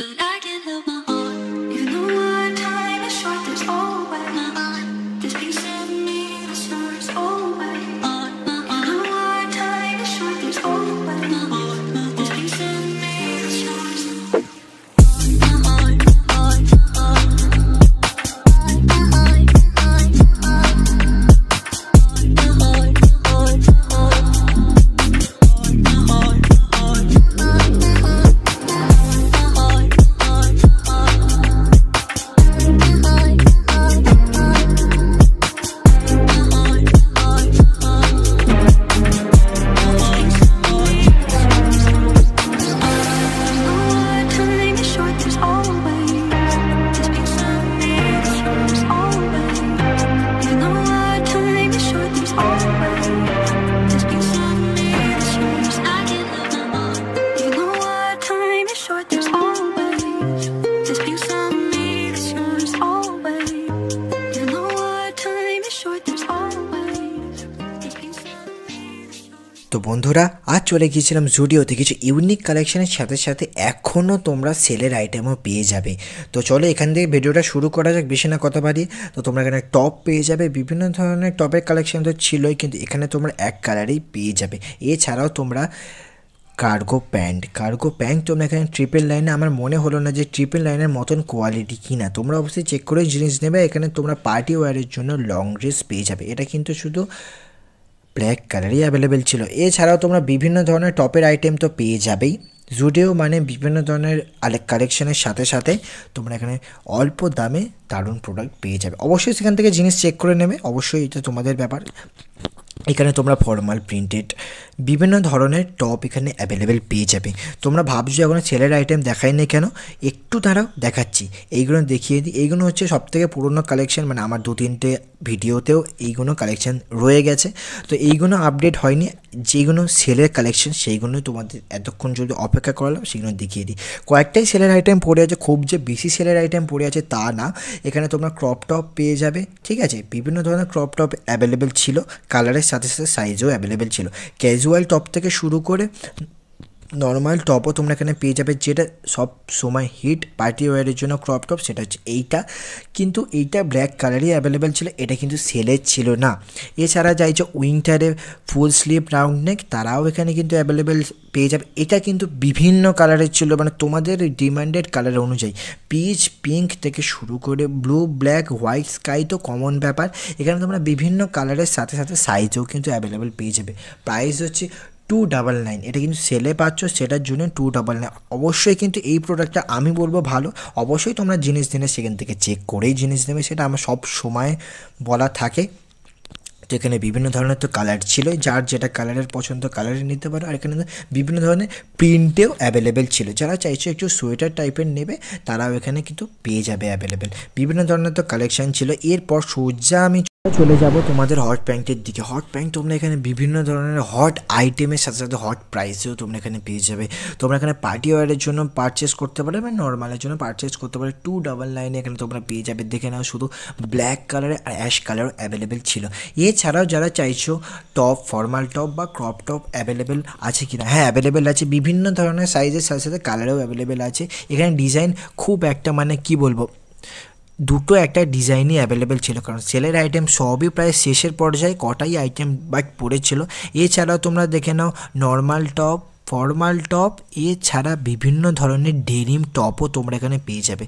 But I বন্ধুরা আজ চলে গিয়েছিলাম জুডিওতে কিছু ইউনিক কালেকশনের সাথে সাথে এখনও তোমরা সেলের আইটেমও পেয়ে যাবে তো চলো এখান থেকে ভিডিওটা শুরু করা যাক বেশি না কথা পারি তো তোমরা এখানে টপ পেয়ে যাবে বিভিন্ন ধরনের টপের কালেকশন তো ছিলই কিন্তু এখানে তোমরা এক কালারেই পেয়ে যাবে এছাড়াও তোমরা কার্গো প্যান্ট কার্গো প্যান্ট তোমরা এখানে ট্রিপল লাইনে আমার মনে হলো না যে ট্রিপল লাইনের মতন কোয়ালিটি কিনা তোমরা অবশ্যই চেক করে জিনিস নেবে এখানে তোমরা পার্টি ওয়ারের জন্য লং ড্রেস পেয়ে যাবে এটা কিন্তু শুধু ব্ল্যাক কালারই অ্যাভেলেবেল ছিল এছাড়াও তোমরা বিভিন্ন ধরনের টপের আইটেম তো পেয়ে যাবেই জুডিও মানে বিভিন্ন ধরনের কালেকশনের সাথে সাথে তোমরা এখানে অল্প দামে দারুণ প্রোডাক্ট পেয়ে যাবে অবশ্যই সেখান থেকে জিনিস চেক করে নেবে অবশ্যই এটা তোমাদের ব্যাপার এখানে তোমরা ফর্মাল প্রিন্টেড বিভিন্ন ধরনের টপ এখানে অ্যাভেলেবেল পেয়ে যাবে তোমরা ভাবছো এখন ছেলের আইটেম দেখাই নেই কেন একটু তারাও দেখাচ্ছি এইগুলো দেখিয়ে দিই এইগুলো হচ্ছে সব থেকে পুরনো কালেকশান মানে আমার দু তিনটে ভিডিওতেও এইগুলো কালেকশান রয়ে গেছে তো এইগুলো আপডেট হয়নি যেগুলো সেলের কালেকশন সেইগুলো তোমাদের এতক্ষণ যদি অপেক্ষা করালাম সেগুলো দেখিয়ে দিই কয়েকটাই সেলের আইটেম পড়ে আছে খুব যে বেশি সেলের আইটেম পড়ে আছে তা না এখানে তোমরা ক্রপ টপ পেয়ে যাবে ঠিক আছে বিভিন্ন ধরনের ক্রপ টপ অ্যাভেলেবেল ছিল কালারের সাথে সাথে সাইজও অ্যাভেলেবেল ছিল ক্যাজুয়াল টপ থেকে শুরু করে নর্মাল টপও তোমরা এখানে পেয়ে যাবে যেটা সব সময় হিট পার্টি ওয়ারের জন্য ক্রপ টপ সেটা হচ্ছে এইটা কিন্তু এইটা ব্ল্যাক কালারই অ্যাভেলেবেল ছিল এটা কিন্তু সেলের ছিল না এছাড়া যাই যে উইন্টারে ফুল স্লিপ রাউন্ড নেক তারাও এখানে কিন্তু অ্যাভেলেবেল পেয়ে যাবে এটা কিন্তু বিভিন্ন কালারের ছিল মানে তোমাদের ডিমান্ডেড কালার অনুযায়ী পিচ পিঙ্ক থেকে শুরু করে ব্লু ব্ল্যাক হোয়াইট স্কাই তো কমন ব্যাপার এখানে তোমরা বিভিন্ন কালারের সাথে সাথে সাইজও কিন্তু অ্যাভেলেবেল পেয়ে যাবে প্রাইস হচ্ছে টু ডাবল নাইন এটা কিন্তু সেলে পাচ্ছ সেটার জন্য টু ডাবল নাইন অবশ্যই কিন্তু এই প্রোডাক্টটা আমি বলবো ভালো অবশ্যই তোমরা জিনিস দিনে সেখান থেকে চেক করেই জিনিস নেবে সেটা আমার সব সময় বলা থাকে তো এখানে বিভিন্ন ধরনের তো কালার ছিল যার যেটা কালারের পছন্দ কালারে নিতে পারো আর এখানে বিভিন্ন ধরনের প্রিন্টেও অ্যাভেলেবেল ছিল যারা চাইছো একটু সোয়েটার টাইপের নেবে তারাও এখানে কিন্তু পেয়ে যাবে অ্যাভেলেবেল বিভিন্ন ধরনের তো কালেকশান ছিল এরপর সোজা আমি চলে যাব তোমাদের হট প্যান্টের দিকে হট প্যান্ট তোমরা এখানে বিভিন্ন ধরনের হট আইটেমের সাথে সাথে হট প্রাইসেও তোমরা এখানে পেয়ে যাবে তোমরা এখানে পার্টি ওয়ারের জন্য পারচেস করতে পারো বা নর্মালের জন্য পারচেস করতে পারো টু ডাবল নাইনে এখানে তোমরা পেয়ে যাবে দেখে নাও শুধু ব্ল্যাক কালারে আর অ্যাশ কালারও অ্যাভেলেবেল ছিল এছাড়াও যারা চাইছো টপ ফর্মাল টপ বা ক্রপ টপ অ্যাভেলেবেল আছে কি না হ্যাঁ অ্যাভেলেবেল আছে বিভিন্ন ধরনের সাইজের সাথে সাথে কালারেও অ্যাভেলেবেল আছে এখানে ডিজাইন খুব একটা মানে কি বলবো দুটো একটা ডিজাইনই অ্যাভেলেবেল ছিল কারণ সেলের আইটেম সবই প্রায় শেষের পর্যায়ে কটাই আইটেম বাইক পড়েছিল এছাড়াও তোমরা দেখে নাও নর্মাল টপ ফর্মাল টপ এছাড়া বিভিন্ন ধরনের ডেনিম টপও তোমরা এখানে পেয়ে যাবে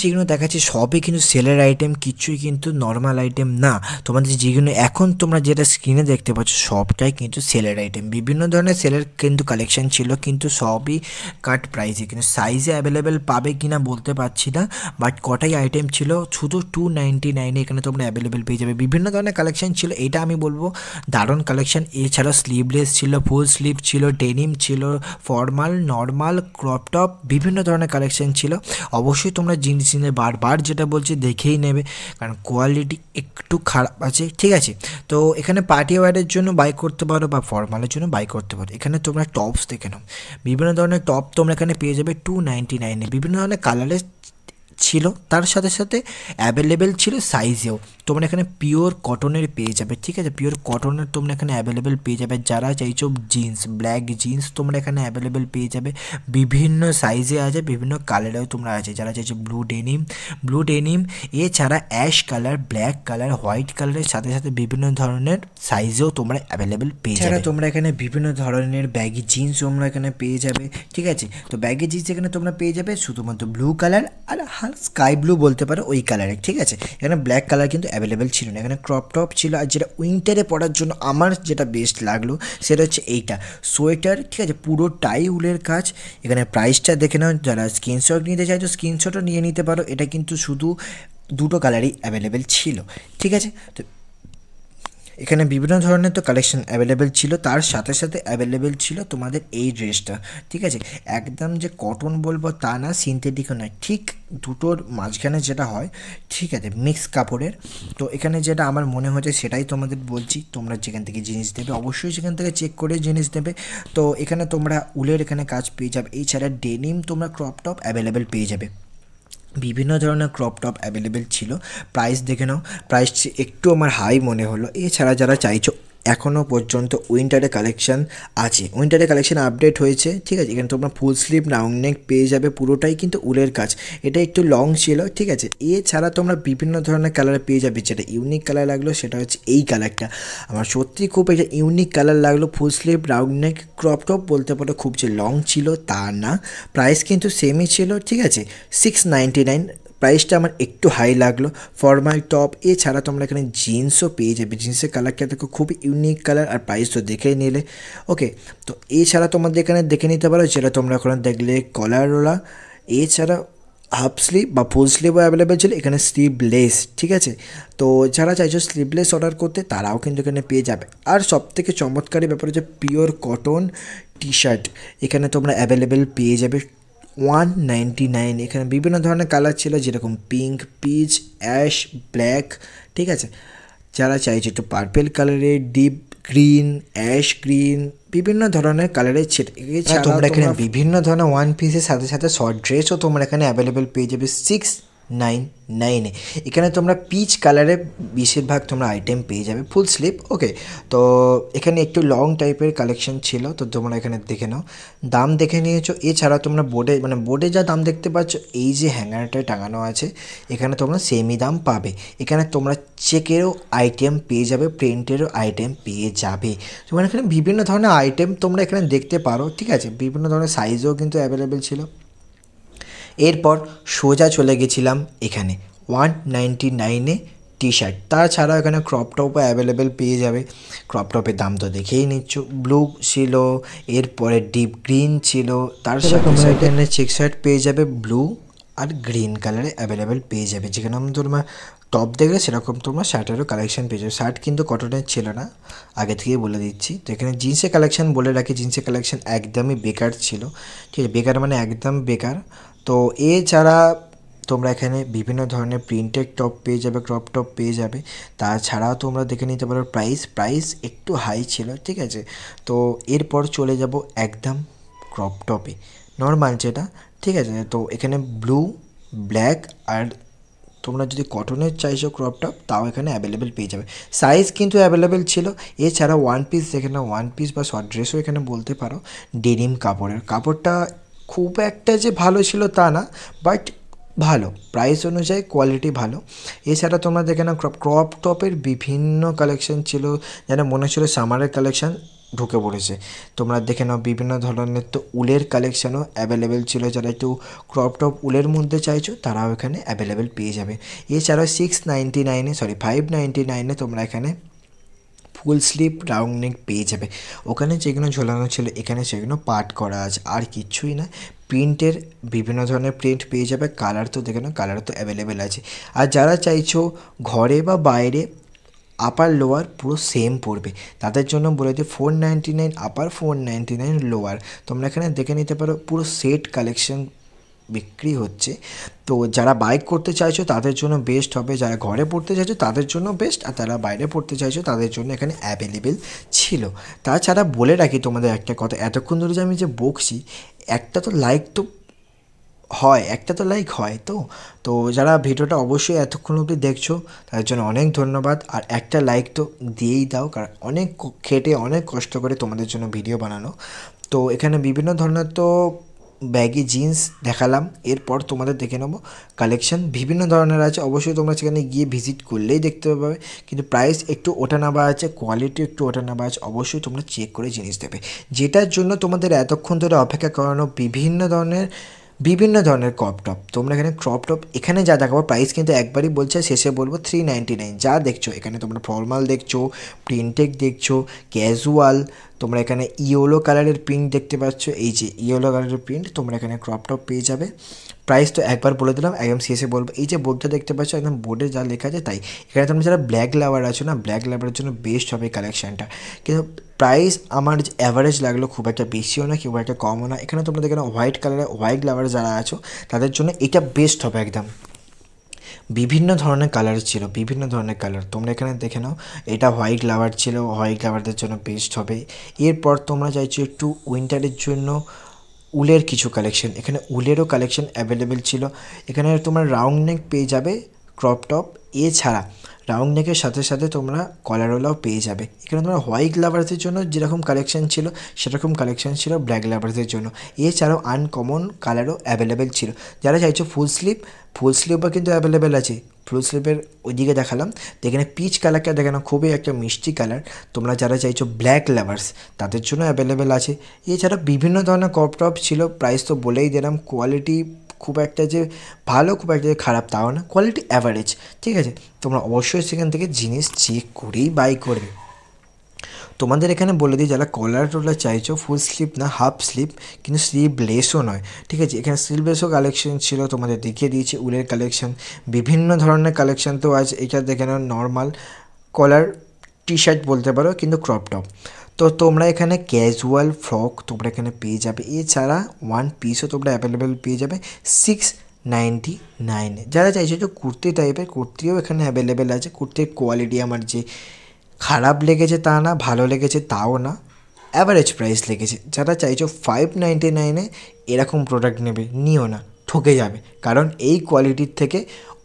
যেগুলো দেখাচ্ছি সবই কিন্তু সেলের আইটেম কিছুই কিন্তু নর্মাল আইটেম না তোমাদের যেগুলো এখন তোমরা যেটা স্ক্রিনে দেখতে পাচ্ছ সবটাই কিন্তু সেলের আইটেম বিভিন্ন ধরনের সেলের কিন্তু কালেকশান ছিল কিন্তু সবই কাট প্রাইসে কিন্তু সাইজে অ্যাভেলেবেল পাবে কি না বলতে পারছি না বাট কটাই আইটেম ছিল শুধু টু নাইনটি নাইনে এখানে তোমরা অ্যাভেলেবেল পেয়ে যাবে বিভিন্ন ধরনের কালেকশান ছিল এটা আমি বলবো দারুণ কালেকশান এছাড়াও স্লিভলেস ছিল ফুল স্লিভ ছিল ডেনিম ছিল ফর্মাল নর্মাল ক্রপ টপ বিভিন্ন ধরনের কালেকশান ছিল অবশ্যই তোমরা জিন্স জিনে বারবার যেটা বলছি দেখেই নেবে কারণ কোয়ালিটি একটু খারাপ আছে ঠিক আছে তো এখানে পার্টি ওয়ারের জন্য বাই করতে পারো বা ফর্মালের জন্য বাই করতে পারো এখানে তোমরা টপস দেখে নাও বিভিন্ন ধরনের টপ তোমরা এখানে পেয়ে যাবে টু নাইনটি নাইনে বিভিন্ন ধরনের কালারের ছিল তার সাথে সাথে অ্যাভেলেবেল ছিল সাইজেও তোমরা এখানে পিওর কটনের পেয়ে যাবে ঠিক আছে পিওর কটনের তোমরা এখানে অ্যাভেলেবেল পেয়ে যাবে যারা চাইছো জিন্স ব্ল্যাক জিন্স তোমরা এখানে অ্যাভেলেবেল পেয়ে যাবে বিভিন্ন সাইজে আছে বিভিন্ন কালারেও তোমরা আছে যারা চাইছো ব্লু ডেনিম ব্লু ডেনিম এছাড়া ash colour black colour white কালারের সাথে সাথে বিভিন্ন ধরনের সাইজেও তোমরা অ্যাভেলেবেল পেয়ে যাবে তোমরা এখানে বিভিন্ন ধরনের ব্যাগি জিন্স তোমরা এখানে পেয়ে যাবে ঠিক আছে তো ব্যাগি জিন্স এখানে তোমরা পেয়ে যাবে শুধুমাত্র ব্লু কালার আর স্কাই ব্লু বলতে পারো ওই কালারের ঠিক আছে এখানে ব্ল্যাক কালার কিন্তু অ্যাভেলেবেল ছিল না এখানে ক্রপ টপ ছিল আর যেটা উইন্টারে পরার জন্য আমার যেটা বেস্ট লাগলো সেটা হচ্ছে এইটা সোয়েটার ঠিক আছে পুরো টাই উলের কাজ এখানে প্রাইসটা দেখে নাও যারা স্ক্রিনশট নিতে চাইছো স্ক্রিনশটও নিয়ে নিতে পারো এটা কিন্তু শুধু দুটো কালারই অ্যাভেলেবেল ছিল ঠিক আছে তো এখানে বিভিন্ন ধরনের তো কালেকশন অ্যাভেলেবেল ছিল তার সাথে সাথে অ্যাভেলেবেল ছিল তোমাদের এই ড্রেসটা ঠিক আছে একদম যে কটন বলবো তা না সিনথেটিকও নয় ঠিক দুটোর মাঝখানে যেটা হয় ঠিক আছে মিক্স কাপড়ের তো এখানে যেটা আমার মনে হয়েছে সেটাই তোমাদের বলছি তোমরা যেখান থেকে জিনিস দেবে অবশ্যই সেখান থেকে চেক করে জিনিস দেবে তো এখানে তোমরা উলের এখানে কাজ পেয়ে যাবে এছাড়া ডেনিম তোমরা ক্রপ টপ অ্যাভেলেবেল পেয়ে যাবে বিভিন্ন ধরনের ক্রপ টপ অ্যাভেলেবেল ছিল প্রাইস দেখে নাও প্রাইস একটু আমার হাই মনে হলো এছাড়া যারা চাইছো এখনও পর্যন্ত উইন্টারে কালেকশান আছে উইন্টারে কালেকশান আপডেট হয়েছে ঠিক আছে এখানে তোমরা ফুল স্লিভ রাউন্ড নেক পেয়ে যাবে পুরোটাই কিন্তু উলের কাজ এটা একটু লং ছিল ঠিক আছে এছাড়া তোমরা বিভিন্ন ধরনের কালার পেয়ে যাবে যেটা ইউনিক কালার লাগলো সেটা হচ্ছে এই কালারটা আমার সত্যি খুব এটা ইউনিক কালার লাগলো full sleeve round neck crop top বলতে পারো খুব যে লং ছিল তা না প্রাইস কিন্তু সেমই ছিল ঠিক আছে সিক্স নাইন প্রাইসটা আমার একটু হাই লাগলো ফর্মাল টপ এছাড়া তোমরা এখানে জিন্সও পেয়ে যাবে জিন্সের কালারটা দেখো খুব ইউনিক কালার আর প্রাইস তো দেখেই নিলে ওকে তো এছাড়া তোমাদের এখানে দেখে নিতে পারো যেটা তোমরা ওখানে দেখলে কলারওয়ালা এছাড়া হাফ স্লিভ বা ফুল স্লিভও অ্যাভেলেবেল ছিল এখানে স্লিভলেস ঠিক আছে তো যারা চাইছো স্লিভলেস অর্ডার করতে তারাও কিন্তু এখানে পেয়ে যাবে আর সবথেকে চমৎকারী ব্যাপার হচ্ছে পিওর কটন টি শার্ট এখানে তোমরা অ্যাভেলেবেল পেয়ে যাবে ওয়ান নাইন এখানে বিভিন্ন ধরনের কালার ছিল যেরকম পিঙ্ক পিচ অ্যাশ ব্ল্যাক ঠিক আছে যারা চাইছে একটু পার্পেল কালারের ডিপ গ্রিন অ্যাশ গ্রিন বিভিন্ন ধরনের কালারের ছেট হ্যাঁ, তোমরা এখানে বিভিন্ন ধরনের ওয়ান পিসের সাথে সাথে শর্ট ড্রেসও তোমরা এখানে অ্যাভেলেবেল পেয়ে যাবে সিক্স নাইন নাইনে এখানে তোমরা পিচ কালারে বেশিরভাগ তোমরা আইটেম পেয়ে যাবে ফুল স্লিপ ওকে তো এখানে একটু লং টাইপের কালেকশন ছিল তো তোমরা এখানে দেখে নাও দাম দেখে নিয়েছো এছাড়া তোমরা বোর্ডে মানে বোর্ডে যা দাম দেখতে পাচ্ছ এই যে হ্যাঙ্গারটায় টাঙানো আছে এখানে তোমরা সেমি দাম পাবে এখানে তোমরা চেকেরও আইটেম পেয়ে যাবে প্রিন্টেরও আইটেম পেয়ে যাবে তোমার এখানে বিভিন্ন ধরনের আইটেম তোমরা এখানে দেখতে পারো ঠিক আছে বিভিন্ন ধরনের সাইজও কিন্তু অ্যাভেলেবেল ছিল এরপর সোজা চলে গেছিলাম এখানে ওয়ান নাইনটি নাইনে টি শার্ট তাছাড়াও এখানে ক্রপ টপও অ্যাভেলেবেল পেয়ে যাবে ক্রপ টপের দাম তো দেখেই নিচ্ছ ব্লু ছিল এরপরে ডিপ গ্রিন ছিল তার সাথে এখানে চেক শার্ট পেয়ে যাবে ব্লু আর গ্রিন কালারে অ্যাভেলেবেল পেয়ে যাবে যেখানে তোমরা টপ দেখলে সেরকম তোমরা শার্টেরও কালেকশান পেয়ে যাবে শার্ট কিন্তু কটনের ছিল না আগে থেকে বলে দিচ্ছি তো এখানে জিন্সের কালেকশান বলে রাখি জিন্সের কালেকশান একদমই বেকার ছিল ঠিক আছে বেকার মানে একদম বেকার তো এছাড়া তোমরা এখানে বিভিন্ন ধরনের প্রিন্টেড টপ পেয়ে যাবে ক্রপ টপ পেয়ে যাবে তাছাড়াও তোমরা দেখে নিতে পারো প্রাইস প্রাইস একটু হাই ছিল ঠিক আছে তো এরপর চলে যাব একদম ক্রপ টপে নর্মাল যেটা ঠিক আছে তো এখানে ব্লু ব্ল্যাক আর তোমরা যদি কটনের চাইছো ক্রপটপ তাও এখানে অ্যাভেলেবেল পেয়ে যাবে সাইজ কিন্তু অ্যাভেলেবেল ছিল এছাড়া ওয়ান পিস যেখানে ওয়ান পিস বা শর্ট ড্রেসও এখানে বলতে পারো ডেনিম কাপড়ের কাপড়টা খুব একটা যে ভালো ছিল তা না বাট ভালো প্রাইস অনুযায়ী কোয়ালিটি ভালো এছাড়া তোমরা দেখে না ক্রপ ক্রপ টপের বিভিন্ন কালেকশন ছিল যেন মনে ছিল সামারের কালেকশান ঢুকে পড়েছে তোমরা দেখে নাও বিভিন্ন ধরনের তো উলের কালেকশানও অ্যাভেলেবেল ছিল যারা একটু ক্রপ টপ উলের মধ্যে চাইছো তারাও এখানে অ্যাভেলেবেল পেয়ে যাবে এছাড়াও সিক্স নাইনটি নাইনে সরি ফাইভ নাইনটি নাইনে তোমরা এখানে ফুল স্লিপ রাউন্ড নেক পেয়ে যাবে ওখানে যেগুলো ঝোলানো ছিল এখানে সেগুলো পাট করা আছে আর কিচ্ছুই না প্রিন্টের বিভিন্ন ধরনের প্রিন্ট পেয়ে যাবে কালার তো দেখে না কালার তো অ্যাভেলেবেল আছে আর যারা চাইছো ঘরে বা বাইরে আপার লোয়ার পুরো সেম পড়বে তাদের জন্য বলে দিই four nine upper four nine lower তোমরা এখানে দেখে নিতে পারো পুরো সেট কালেকশন বিক্রি হচ্ছে তো যারা বাইক করতে চাইছো তাদের জন্য বেস্ট হবে যারা ঘরে পড়তে চাইছো তাদের জন্য বেস্ট আর তারা বাইরে পড়তে চাইছো তাদের জন্য এখানে অ্যাভেলেবেল ছিল তাছাড়া বলে রাখি তোমাদের একটা কথা এতক্ষণ ধরে যে আমি যে বকছি একটা তো লাইক তো হয় একটা তো লাইক হয় তো তো যারা ভিডিওটা অবশ্যই এতক্ষণ অবধি দেখছো তার জন্য অনেক ধন্যবাদ আর একটা লাইক তো দিয়েই দাও কারণ অনেক খেটে অনেক কষ্ট করে তোমাদের জন্য ভিডিও বানানো তো এখানে বিভিন্ন ধরনের তো ব্যাগি জিন্স দেখালাম এরপর তোমাদের দেখে নেবো কালেকশন বিভিন্ন ধরনের আছে অবশ্যই তোমরা সেখানে গিয়ে ভিজিট করলেই দেখতে পাবে কিন্তু প্রাইস একটু ওটা নামা আছে কোয়ালিটি একটু ওটা নামা আছে অবশ্যই তোমরা চেক করে জিনিস দেবে যেটার জন্য তোমাদের এতক্ষণ ধরে অপেক্ষা করানো বিভিন্ন ধরনের বিভিন্ন ধরনের ক্রপ টপ তোমরা এখানে ক্রপ টপ এখানে যা দেখাবো প্রাইস কিন্তু একবারই বলছে শেষে বলবো থ্রি নাইন যা দেখছো এখানে তোমরা ফর্মাল দেখছো প্রিন্টেক দেখছো ক্যাজুয়াল তোমরা এখানে ইয়েলো কালারের প্রিন্ট দেখতে পাচ্ছ এই যে ইয়েলো কালারের প্রিন্ট তোমরা এখানে ক্রপ টপ পেয়ে যাবে প্রাইস তো একবার বলে দিলাম একদম শেষে বলবো এই যে বোর্ডটা দেখতে পাচ্ছ একদম বোর্ডে যা লেখা আছে তাই এখানে তোমরা যারা ব্ল্যাক লাভার আছো না ব্ল্যাক লাভারের জন্য বেস্ট হবে কালেকশানটা কিন্তু প্রাইস আমার অ্যাভারেজ লাগলো খুব একটা বেশিও না খুব একটা কমও না এখানে তোমরা দেখে হোয়াইট কালারের হোয়াইট লাভার যারা আছো তাদের জন্য এটা বেস্ট হবে একদম বিভিন্ন ধরনের কালার ছিল বিভিন্ন ধরনের কালার তোমরা এখানে দেখে নাও এটা হোয়াইট লাভার ছিল হোয়াইট লাভারদের জন্য বেস্ট হবে এরপর তোমরা চাইছো একটু উইন্টারের জন্য উলের কিছু কালেকশন এখানে উলেরও কালেকশন অ্যাভেলেবেল ছিল এখানে তোমার রাউন্ড নেক পেয়ে যাবে ক্রপ টপ এছাড়া রাউন্ড নেকের সাথে সাথে তোমরা কলারওয়ালাও পেয়ে যাবে এখানে তোমরা হোয়াইট লাভার্সের জন্য যেরকম কালেকশান ছিল সেরকম কালেকশান ছিল ব্ল্যাক লাভার্সের জন্য এছাড়াও আনকমন কালারও অ্যাভেলেবেল ছিল যারা চাইছো ফুল স্লিপ ফুল স্লিপও কিন্তু অ্যাভেলেবেল আছে ফুল স্লিপের ওইদিকে দেখালাম তো এখানে পিচ কালারটা দেখানো খুবই একটা মিষ্টি কালার তোমরা যারা চাইছো ব্ল্যাক লাভার্স তাদের জন্য অ্যাভেলেবেল আছে এছাড়া বিভিন্ন ধরনের ক্রপ টপ ছিল প্রাইস তো বলেই দিলাম কোয়ালিটি খুব একটা যে ভালো খুব একটা যে খারাপ তাও না কোয়ালিটি অ্যাভারেজ ঠিক আছে তোমরা অবশ্যই সেখান থেকে জিনিস চেক করেই বাই করবে তোমাদের এখানে বলে দিই যারা কলার টোলার চাইছো ফুল স্লিপ না হাফ স্লিপ কিন্তু স্লিভলেসও নয় ঠিক আছে এখানে স্লিভলেসও কালেকশন ছিল তোমাদের দেখিয়ে দিয়েছি উলের কালেকশন বিভিন্ন ধরনের কালেকশন তো আজ এটা দেখে নাও নর্মাল কলার টি শার্ট বলতে পারো কিন্তু ক্রপ টপ তো তোমরা এখানে ক্যাজুয়াল ফ্রক তোমরা এখানে পেয়ে যাবে এছাড়া ওয়ান পিসও তোমরা অ্যাভেলেবেল পেয়ে যাবে সিক্স নাইনটি নাইনে যারা চাইছে যে কুর্তি টাইপের কুর্তিও এখানে অ্যাভেলেবেল আছে কুর্তির কোয়ালিটি আমার যে খারাপ লেগেছে তা না ভালো লেগেছে তাও না অ্যাভারেজ প্রাইস লেগেছে যারা চাইছো ফাইভ নাইনটি নাইনে এরকম প্রোডাক্ট নেবে নিও না ঠকে যাবে কারণ এই কোয়ালিটির থেকে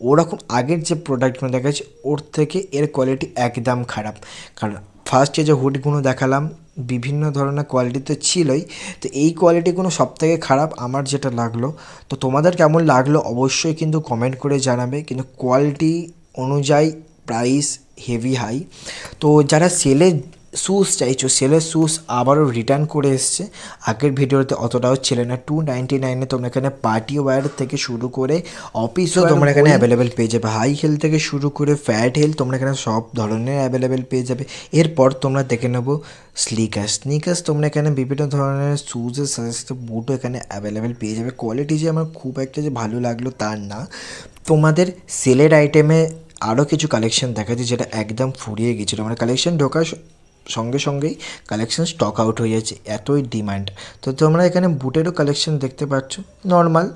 ওরকম আগের যে প্রোডাক্টগুলো দেখাচ্ছে ওর থেকে এর কোয়ালিটি একদম খারাপ কারণ ফার্স্টে যে হুডগুলো দেখালাম বিভিন্ন ধরনের কোয়ালিটি তো ছিলই তো এই কোয়ালিটিগুলো সবথেকে খারাপ আমার যেটা লাগলো তো তোমাদের কেমন লাগলো অবশ্যই কিন্তু কমেন্ট করে জানাবে কিন্তু কোয়ালিটি অনুযায়ী প্রাইস হেভি হাই তো যারা সেলে শ্যুজ চাইছো সেলের শ্যুজ আবারও রিটার্ন করে এসছে আগের ভিডিওতে অতটাও ছিল না টু নাইনটি নাইনে তোমরা এখানে পার্টি ওয়্যার থেকে শুরু করে অফিসও তোমরা এখানে অ্যাভেলেবেল পেয়ে যাবে হাই হিল থেকে শুরু করে ফ্যাট হিল তোমরা এখানে সব ধরনের অ্যাভেলেবেল পেয়ে যাবে এরপর তোমরা দেখে নেবো স্লিকার স্নিকার্স তোমরা এখানে বিভিন্ন ধরনের সুজের সাথে বুটও এখানে অ্যাভেলেবেল পেয়ে যাবে কোয়ালিটি যে আমার খুব একটা যে ভালো লাগলো তার না তোমাদের সেলের আইটেমে আরও কিছু কালেকশন দেখাচ্ছি যেটা একদম ফুরিয়ে গেছিলো মানে কালেকশন ঢোকার সঙ্গে সঙ্গেই কালেকশন স্টক আউট হয়ে যাচ্ছে এতই ডিমান্ড তো তোমরা এখানে বুটেরও কালেকশন দেখতে পাচ্ছ normal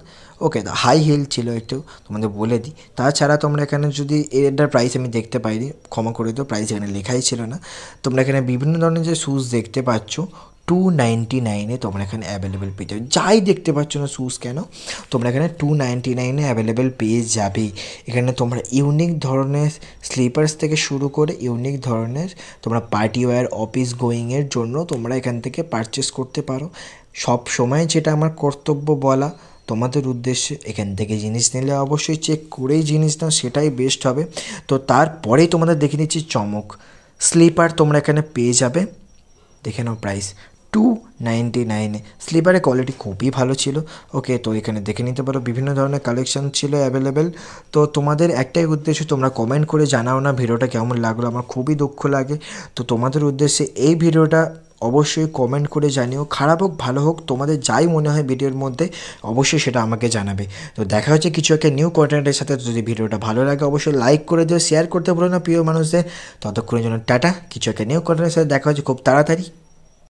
okay the high heel ছিল একটু তোমাদের বলে দিই তাছাড়া তোমরা এখানে যদি এটার প্রাইস আমি দেখতে পাইনি ক্ষমা করে দিও প্রাইস এখানে লেখাই ছিল না তোমরা এখানে বিভিন্ন ধরনের যে শ্যুজ দেখতে পাচ্ছ টু নাইনটি নাইনে তোমরা এখানে অ্যাভেলেবেল পেয়ে যাবে যাই দেখতে পাচ্ছ না শ্যুজ কেন তোমরা এখানে টু নাইনটি নাইনে অ্যাভেলেবেল পেয়ে যাবে এখানে তোমরা ইউনিক ধরনের স্লিপার্স থেকে শুরু করে ইউনিক ধরনের তোমরা পার্টি ওয়ার অফিস গোয়িংয়ের জন্য তোমরা এখান থেকে পারচেস করতে পারো সব সময় যেটা আমার কর্তব্য বলা তোমাদের উদ্দেশ্যে এখান থেকে জিনিস নিলে অবশ্যই চেক করেই জিনিস নাও সেটাই বেস্ট হবে তো তারপরেই তোমাদের দেখে নিচ্ছি চমক স্লিপার তোমরা এখানে পেয়ে যাবে দেখে নাও প্রাইস টু নাইনটি নাইনে স্লিপারের কোয়ালিটি খুবই ভালো ছিল ওকে তো এখানে দেখে নিতে পারো বিভিন্ন ধরনের কালেকশন ছিল অ্যাভেলেবেল তো তোমাদের একটাই উদ্দেশ্য তোমরা কমেন্ট করে জানাও না ভিডিওটা কেমন লাগলো আমার খুবই দুঃখ লাগে তো তোমাদের উদ্দেশ্যে এই ভিডিওটা অবশ্যই কমেন্ট করে জানিও খারাপ হোক ভালো হোক তোমাদের যাই মনে হয় ভিডিওর মধ্যে অবশ্যই সেটা আমাকে জানাবে তো দেখা হচ্ছে কিছু একটা নিউ কন্টেন্টের সাথে যদি ভিডিওটা ভালো লাগে অবশ্যই লাইক করে দিও শেয়ার করতে পারো না প্রিয় মানুষদের ততক্ষণের জন্য টাটা কিছু একটা নিউ কন্টেন্টের সাথে দেখা হচ্ছে খুব তাড়াতাড়ি